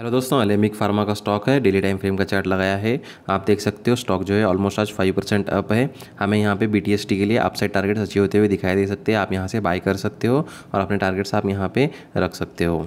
hello दोस्तों अलेमिक फार्मा का stock है डेली टाइम फ्रेम का चार्ट लगाया है आप देख सकते हो स्टॉक जो है ऑलमोस्ट आज फाइव परसेंट अप है हमें यहाँ पे बी के लिए अपसाइड टारगेट्स अचीव होते हुए दिखाई दे सकते हैं आप यहाँ से बाय कर सकते हो और अपने टारगेट्स आप यहाँ पे रख सकते हो